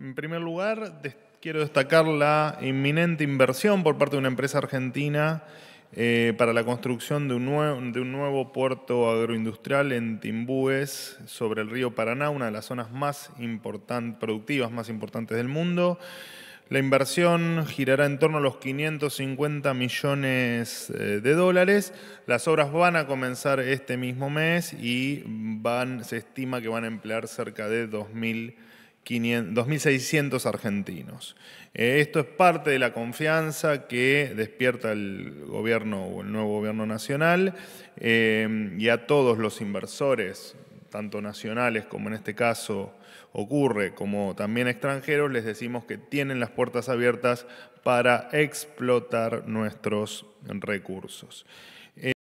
En primer lugar, quiero destacar la inminente inversión por parte de una empresa argentina eh, para la construcción de un, nuevo, puerto agroindustrial en Timbúes, sobre el río Paraná, una de las zonas más productivas más importantes del mundo. La inversión girará en torno a los 550 millones eh, de dólares. Las obras van a comenzar este mismo mes y se estima que van a emplear cerca de 2.000 2.600 argentinos. Eh, esto es parte de la confianza que despierta el gobierno o el nuevo gobierno nacional eh, y a todos los inversores, tanto nacionales como en este caso ocurre, como también extranjeros, les decimos que tienen las puertas abiertas para explotar nuestros recursos.